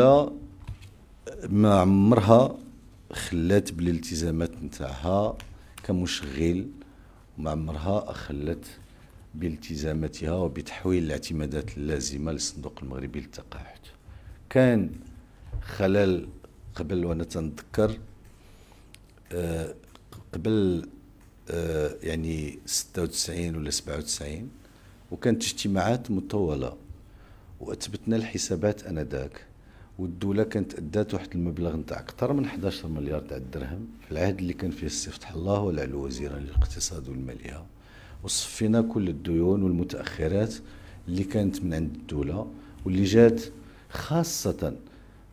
الدوله ما عمرها خلات بالالتزامات نتاعها كمشغل ما عمرها خلات بالتزاماتها وبتحويل الاعتمادات اللازمة للصندوق المغربي للتقاعد كان خلل قبل وأنا تنذكر آه، قبل آه، يعني 96 ولا 97 وكانت اجتماعات مطولة وأثبتنا الحسابات أنذاك والدوله كانت ادات واحد المبلغ نتاع اكثر من 11 مليار تاع الدرهم في العهد اللي كان فيه السي فتح الله والعلو وزيرا للاقتصاد والماليه وصفينا كل الديون والمتاخرات اللي كانت من عند الدوله واللي جات خاصه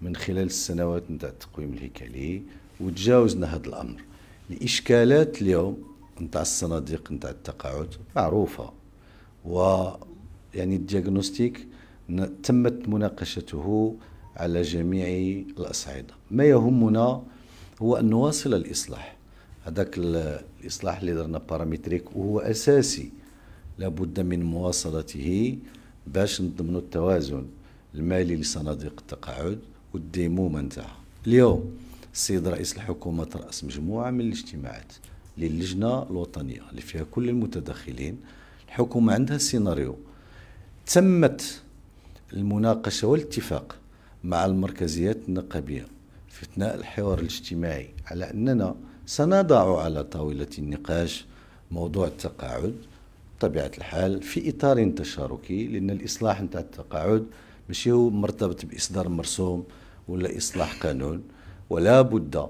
من خلال السنوات نتاع التقويم الهيكلي وتجاوزنا هذا الامر الاشكالات اليوم نتاع الصناديق نتاع التقاعد معروفه و يعني الدياغنوستيك تمت مناقشته على جميع الأصعدة ما يهمنا هو أن نواصل الإصلاح هذاك الإصلاح اللي درنا بارامتريك وهو أساسي لابد من مواصلته باش نضمنوا التوازن المالي لصناديق التقاعد والديمومة نتاعها اليوم السيد رئيس الحكومة رأس مجموعة من الاجتماعات للجنة الوطنية اللي فيها كل المتدخلين الحكومة عندها سيناريو تمت المناقشة والاتفاق مع المركزيات النقابية في أثناء الحوار الاجتماعي على أننا سنضع على طاولة النقاش موضوع التقاعد بطبيعة الحال في إطار تشاركي لأن الإصلاح نتاع التقاعد ماشي هو مرتبط بإصدار مرسوم ولا إصلاح قانون ولا بد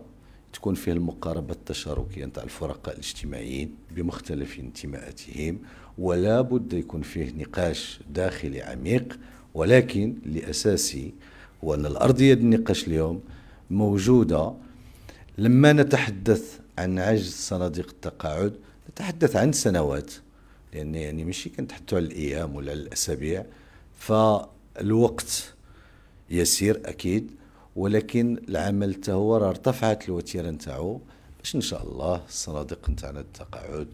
تكون فيه المقاربة التشاركية نتاع الفرقاء الاجتماعيين بمختلف انتماءاتهم ولا بد يكون فيه نقاش داخلي عميق ولكن لأساسي هو أن الأرضية النقاش اليوم موجودة لما نتحدث عن عجز صناديق التقاعد نتحدث عن سنوات لأن يعني ماشي كنتحدثوا على الأيام ولا على الأسابيع فالوقت يسير أكيد ولكن العمل حتى هو راه ارتفعت الوتيره نتاعو باش ان شاء الله الصناديق نتاعنا التقاعد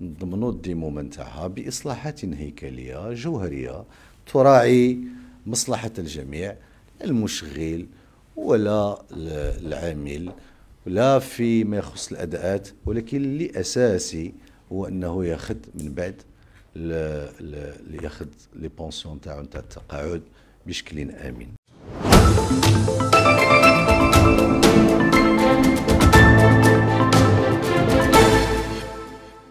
نضمنوا الديمومه نتاعها باصلاحات هيكليه جوهريه تراعي مصلحه الجميع المشغل ولا العامل لا فيما يخص الاداءات ولكن اللي اساسي هو انه ياخذ من بعد ياخذ لي بونسيون تاعو تاع التقاعد بشكل امن